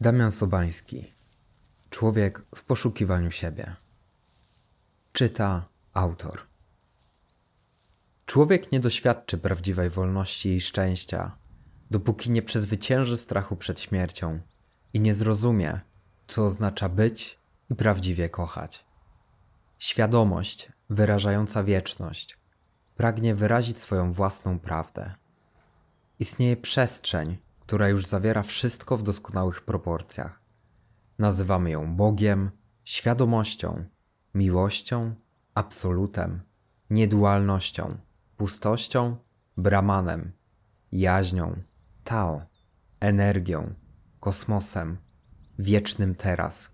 Damian Sobański. Człowiek w poszukiwaniu siebie. Czyta autor. Człowiek nie doświadczy prawdziwej wolności i szczęścia, dopóki nie przezwycięży strachu przed śmiercią i nie zrozumie, co oznacza być i prawdziwie kochać. Świadomość wyrażająca wieczność pragnie wyrazić swoją własną prawdę. Istnieje przestrzeń, która już zawiera wszystko w doskonałych proporcjach. Nazywamy ją Bogiem, świadomością, miłością, absolutem, niedualnością, pustością, brahmanem, jaźnią, tao, energią, kosmosem, wiecznym teraz.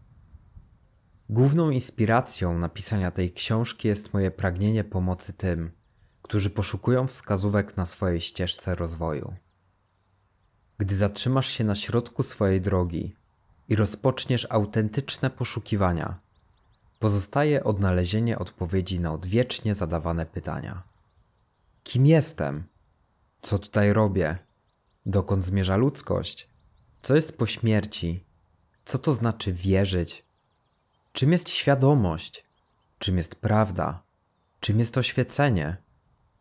Główną inspiracją napisania tej książki jest moje pragnienie pomocy tym, którzy poszukują wskazówek na swojej ścieżce rozwoju gdy zatrzymasz się na środku swojej drogi i rozpoczniesz autentyczne poszukiwania, pozostaje odnalezienie odpowiedzi na odwiecznie zadawane pytania. Kim jestem? Co tutaj robię? Dokąd zmierza ludzkość? Co jest po śmierci? Co to znaczy wierzyć? Czym jest świadomość? Czym jest prawda? Czym jest oświecenie?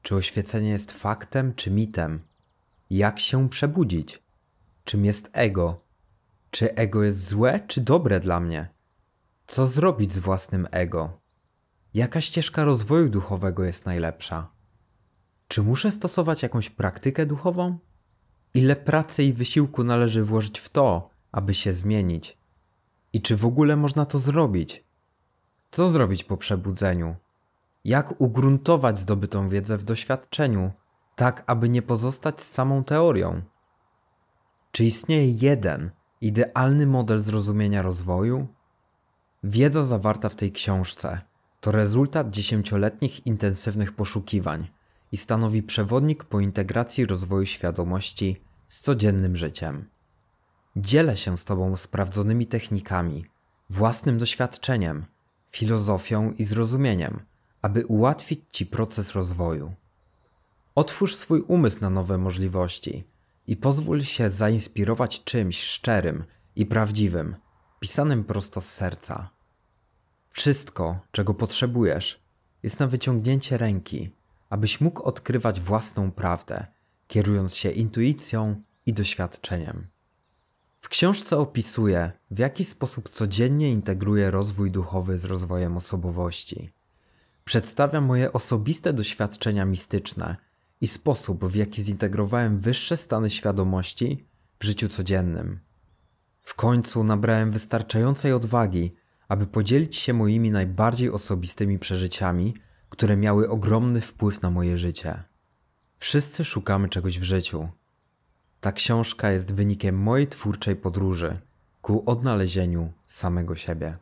Czy oświecenie jest faktem czy mitem? Jak się przebudzić? czym jest ego. Czy ego jest złe, czy dobre dla mnie? Co zrobić z własnym ego? Jaka ścieżka rozwoju duchowego jest najlepsza? Czy muszę stosować jakąś praktykę duchową? Ile pracy i wysiłku należy włożyć w to, aby się zmienić? I czy w ogóle można to zrobić? Co zrobić po przebudzeniu? Jak ugruntować zdobytą wiedzę w doświadczeniu, tak aby nie pozostać z samą teorią? Czy istnieje jeden idealny model zrozumienia rozwoju? Wiedza zawarta w tej książce to rezultat dziesięcioletnich intensywnych poszukiwań i stanowi przewodnik po integracji rozwoju świadomości z codziennym życiem. Dzielę się z Tobą sprawdzonymi technikami, własnym doświadczeniem, filozofią i zrozumieniem, aby ułatwić Ci proces rozwoju. Otwórz swój umysł na nowe możliwości i pozwól się zainspirować czymś szczerym i prawdziwym, pisanym prosto z serca. Wszystko, czego potrzebujesz, jest na wyciągnięcie ręki, abyś mógł odkrywać własną prawdę, kierując się intuicją i doświadczeniem. W książce opisuję w jaki sposób codziennie integruję rozwój duchowy z rozwojem osobowości. Przedstawiam moje osobiste doświadczenia mistyczne – i sposób, w jaki zintegrowałem wyższe stany świadomości w życiu codziennym. W końcu nabrałem wystarczającej odwagi, aby podzielić się moimi najbardziej osobistymi przeżyciami, które miały ogromny wpływ na moje życie. Wszyscy szukamy czegoś w życiu. Ta książka jest wynikiem mojej twórczej podróży ku odnalezieniu samego siebie.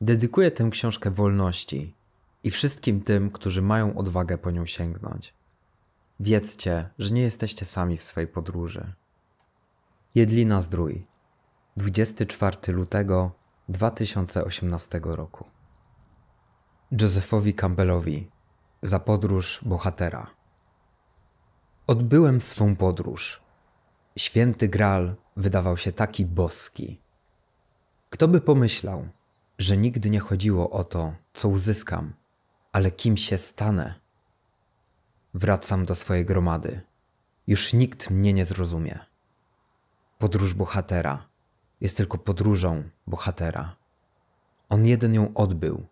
Dedykuję tę książkę wolności, i wszystkim tym, którzy mają odwagę po nią sięgnąć. Wiedzcie, że nie jesteście sami w swojej podróży. Jedlina Zdrój 24 lutego 2018 roku Josephowi Campbellowi za podróż bohatera. Odbyłem swą podróż. Święty Graal wydawał się taki boski. Kto by pomyślał, że nigdy nie chodziło o to, co uzyskam, ale kim się stanę? Wracam do swojej gromady. Już nikt mnie nie zrozumie. Podróż bohatera jest tylko podróżą bohatera. On jeden ją odbył.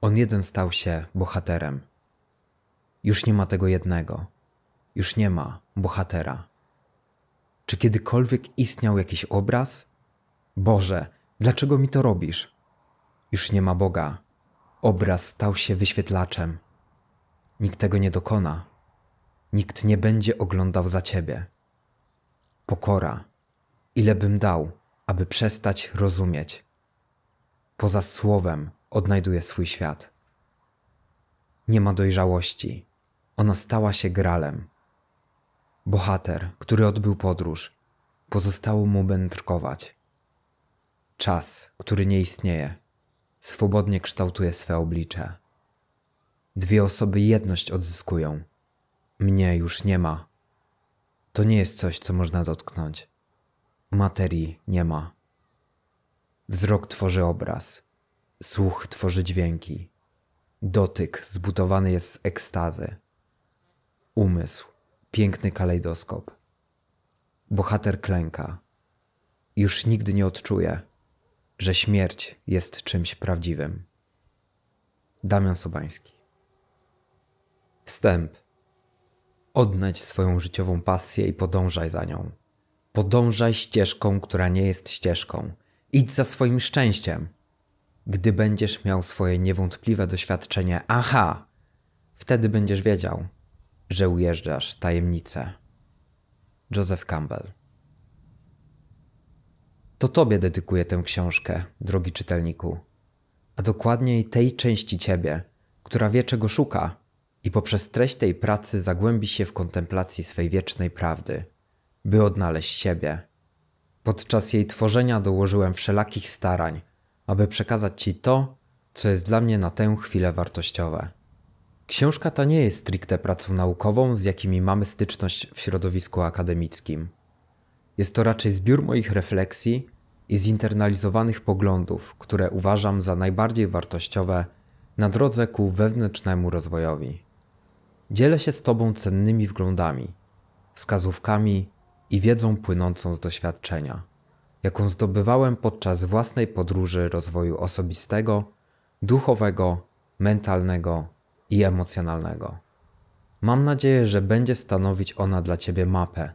On jeden stał się bohaterem. Już nie ma tego jednego. Już nie ma bohatera. Czy kiedykolwiek istniał jakiś obraz? Boże, dlaczego mi to robisz? Już nie ma Boga, obraz stał się wyświetlaczem. Nikt tego nie dokona. Nikt nie będzie oglądał za ciebie. Pokora. Ile bym dał, aby przestać rozumieć. Poza słowem odnajduję swój świat. Nie ma dojrzałości. Ona stała się gralem. Bohater, który odbył podróż, pozostało mu mędrkować. Czas, który nie istnieje swobodnie kształtuje swe oblicze. Dwie osoby jedność odzyskują. Mnie już nie ma. To nie jest coś, co można dotknąć. Materii nie ma. Wzrok tworzy obraz, słuch tworzy dźwięki, dotyk zbudowany jest z ekstazy, umysł, piękny kalejdoskop. Bohater klęka. Już nigdy nie odczuje że śmierć jest czymś prawdziwym. Damian Sobański. Wstęp. Odnajdź swoją życiową pasję i podążaj za nią. Podążaj ścieżką, która nie jest ścieżką. Idź za swoim szczęściem. Gdy będziesz miał swoje niewątpliwe doświadczenie, aha, wtedy będziesz wiedział, że ujeżdżasz tajemnicę. Joseph Campbell to Tobie dedykuję tę książkę, drogi czytelniku, a dokładniej tej części Ciebie, która wie czego szuka i poprzez treść tej pracy zagłębi się w kontemplacji swej wiecznej prawdy, by odnaleźć siebie. Podczas jej tworzenia dołożyłem wszelakich starań, aby przekazać Ci to, co jest dla mnie na tę chwilę wartościowe. Książka ta nie jest stricte pracą naukową, z jakimi mamy styczność w środowisku akademickim. Jest to raczej zbiór moich refleksji i zinternalizowanych poglądów, które uważam za najbardziej wartościowe na drodze ku wewnętrznemu rozwojowi. Dzielę się z Tobą cennymi wglądami, wskazówkami i wiedzą płynącą z doświadczenia, jaką zdobywałem podczas własnej podróży rozwoju osobistego, duchowego, mentalnego i emocjonalnego. Mam nadzieję, że będzie stanowić ona dla Ciebie mapę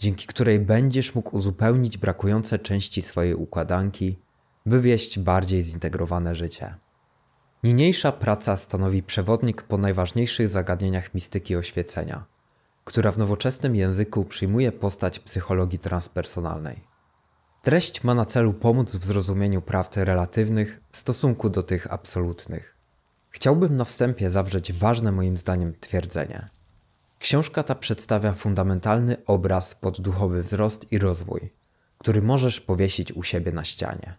dzięki której będziesz mógł uzupełnić brakujące części swojej układanki, by wieść bardziej zintegrowane życie. Niniejsza praca stanowi przewodnik po najważniejszych zagadnieniach mistyki oświecenia, która w nowoczesnym języku przyjmuje postać psychologii transpersonalnej. Treść ma na celu pomóc w zrozumieniu prawd relatywnych w stosunku do tych absolutnych. Chciałbym na wstępie zawrzeć ważne moim zdaniem twierdzenie – Książka ta przedstawia fundamentalny obraz pod duchowy wzrost i rozwój, który możesz powiesić u siebie na ścianie.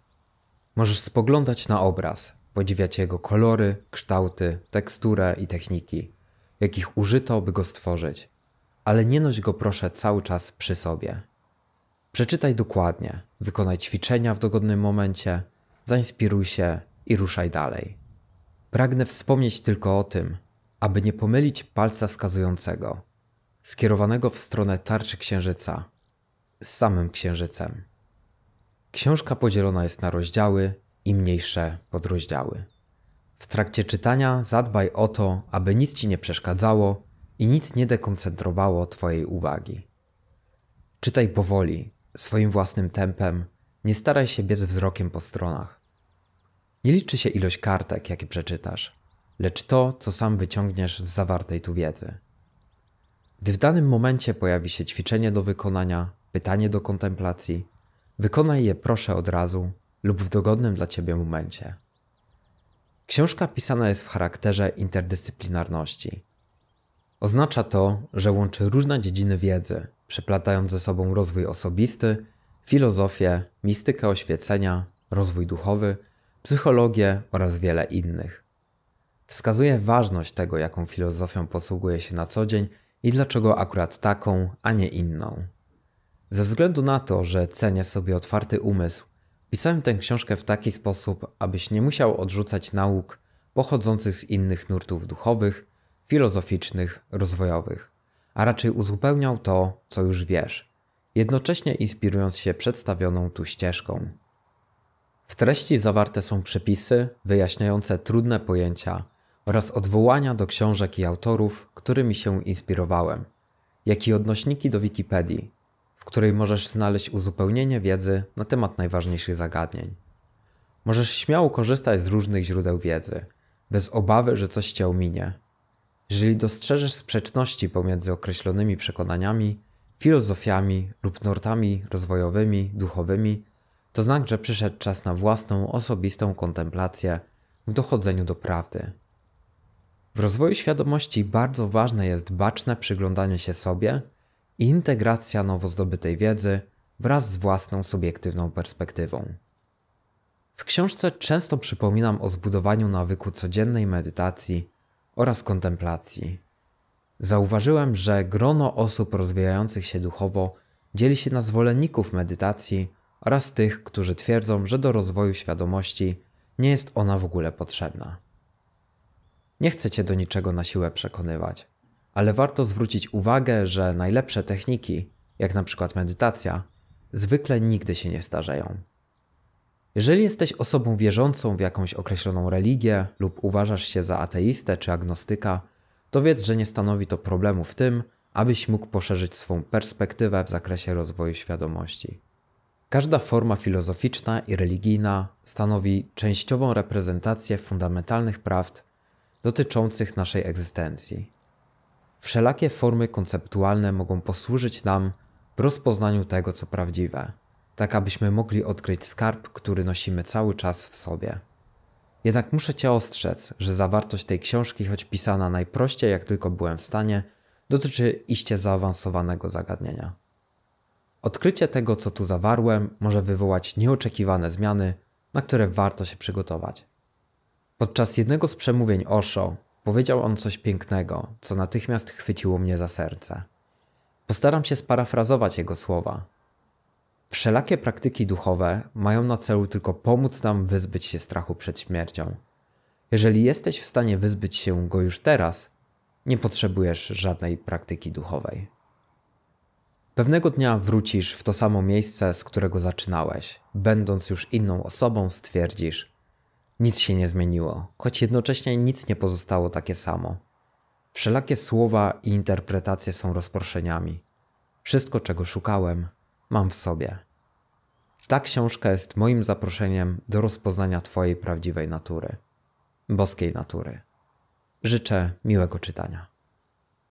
Możesz spoglądać na obraz, podziwiać jego kolory, kształty, teksturę i techniki, jakich użyto, by go stworzyć, ale nie noś go proszę cały czas przy sobie. Przeczytaj dokładnie, wykonaj ćwiczenia w dogodnym momencie, zainspiruj się i ruszaj dalej. Pragnę wspomnieć tylko o tym, aby nie pomylić palca wskazującego, skierowanego w stronę tarczy księżyca, z samym księżycem. Książka podzielona jest na rozdziały i mniejsze podrozdziały. W trakcie czytania zadbaj o to, aby nic ci nie przeszkadzało i nic nie dekoncentrowało Twojej uwagi. Czytaj powoli, swoim własnym tempem, nie staraj się biec wzrokiem po stronach. Nie liczy się ilość kartek, jakie przeczytasz lecz to, co sam wyciągniesz z zawartej tu wiedzy. Gdy w danym momencie pojawi się ćwiczenie do wykonania, pytanie do kontemplacji, wykonaj je proszę od razu lub w dogodnym dla Ciebie momencie. Książka pisana jest w charakterze interdyscyplinarności. Oznacza to, że łączy różne dziedziny wiedzy, przeplatając ze sobą rozwój osobisty, filozofię, mistykę oświecenia, rozwój duchowy, psychologię oraz wiele innych wskazuje ważność tego, jaką filozofią posługuje się na co dzień i dlaczego akurat taką, a nie inną. Ze względu na to, że cenię sobie otwarty umysł, pisałem tę książkę w taki sposób, abyś nie musiał odrzucać nauk pochodzących z innych nurtów duchowych, filozoficznych, rozwojowych, a raczej uzupełniał to, co już wiesz, jednocześnie inspirując się przedstawioną tu ścieżką. W treści zawarte są przepisy wyjaśniające trudne pojęcia, oraz odwołania do książek i autorów, którymi się inspirowałem, jak i odnośniki do Wikipedii, w której możesz znaleźć uzupełnienie wiedzy na temat najważniejszych zagadnień. Możesz śmiało korzystać z różnych źródeł wiedzy, bez obawy, że coś cię ominie. Jeżeli dostrzeżesz sprzeczności pomiędzy określonymi przekonaniami, filozofiami lub nurtami rozwojowymi, duchowymi, to znak, że przyszedł czas na własną, osobistą kontemplację w dochodzeniu do prawdy. W rozwoju świadomości bardzo ważne jest baczne przyglądanie się sobie i integracja nowo zdobytej wiedzy wraz z własną subiektywną perspektywą. W książce często przypominam o zbudowaniu nawyku codziennej medytacji oraz kontemplacji. Zauważyłem, że grono osób rozwijających się duchowo dzieli się na zwolenników medytacji oraz tych, którzy twierdzą, że do rozwoju świadomości nie jest ona w ogóle potrzebna. Nie chcę cię do niczego na siłę przekonywać, ale warto zwrócić uwagę, że najlepsze techniki, jak na przykład medytacja, zwykle nigdy się nie starzeją. Jeżeli jesteś osobą wierzącą w jakąś określoną religię lub uważasz się za ateistę czy agnostyka, to wiedz, że nie stanowi to problemu w tym, abyś mógł poszerzyć swą perspektywę w zakresie rozwoju świadomości. Każda forma filozoficzna i religijna stanowi częściową reprezentację fundamentalnych prawd dotyczących naszej egzystencji. Wszelakie formy konceptualne mogą posłużyć nam w rozpoznaniu tego, co prawdziwe, tak abyśmy mogli odkryć skarb, który nosimy cały czas w sobie. Jednak muszę Cię ostrzec, że zawartość tej książki, choć pisana najprościej jak tylko byłem w stanie, dotyczy iście zaawansowanego zagadnienia. Odkrycie tego, co tu zawarłem, może wywołać nieoczekiwane zmiany, na które warto się przygotować. Podczas jednego z przemówień Osho powiedział on coś pięknego, co natychmiast chwyciło mnie za serce. Postaram się sparafrazować jego słowa. Wszelakie praktyki duchowe mają na celu tylko pomóc nam wyzbyć się strachu przed śmiercią. Jeżeli jesteś w stanie wyzbyć się go już teraz, nie potrzebujesz żadnej praktyki duchowej. Pewnego dnia wrócisz w to samo miejsce, z którego zaczynałeś. Będąc już inną osobą, stwierdzisz: nic się nie zmieniło, choć jednocześnie nic nie pozostało takie samo. Wszelakie słowa i interpretacje są rozproszeniami. Wszystko, czego szukałem, mam w sobie. Ta książka jest moim zaproszeniem do rozpoznania Twojej prawdziwej natury, boskiej natury. Życzę miłego czytania.